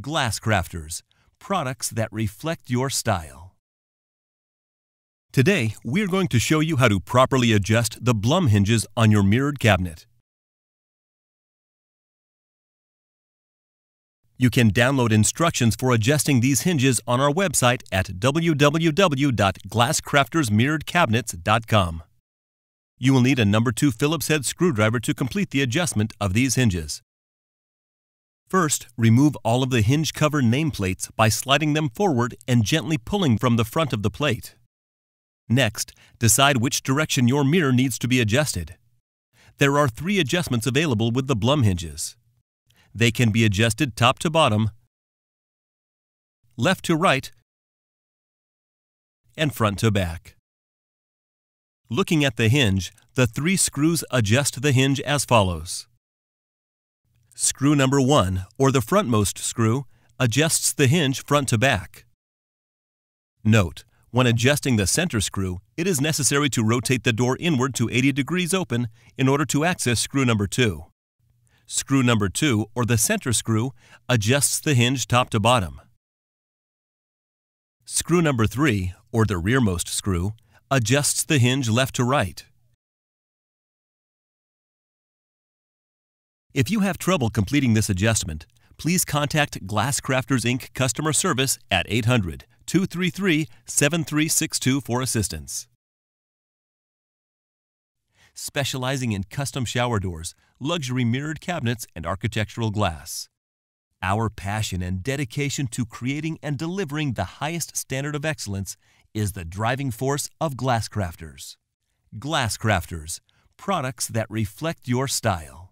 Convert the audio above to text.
Glass Crafters products that reflect your style. Today, we're going to show you how to properly adjust the Blum hinges on your mirrored cabinet. You can download instructions for adjusting these hinges on our website at www.glasscraftersmirroredcabinets.com. You will need a number 2 Phillips head screwdriver to complete the adjustment of these hinges. First, remove all of the hinge cover nameplates by sliding them forward and gently pulling from the front of the plate. Next, decide which direction your mirror needs to be adjusted. There are three adjustments available with the Blum hinges. They can be adjusted top to bottom, left to right, and front to back. Looking at the hinge, the three screws adjust the hinge as follows. Screw number 1, or the frontmost screw, adjusts the hinge front to back. Note, when adjusting the center screw, it is necessary to rotate the door inward to 80 degrees open in order to access screw number 2. Screw number 2, or the center screw, adjusts the hinge top to bottom. Screw number 3, or the rearmost screw, adjusts the hinge left to right. If you have trouble completing this adjustment, please contact Glasscrafters Inc. customer service at 800 233 7362 for assistance. Specializing in custom shower doors, luxury mirrored cabinets, and architectural glass. Our passion and dedication to creating and delivering the highest standard of excellence is the driving force of Glasscrafters. Glasscrafters, products that reflect your style.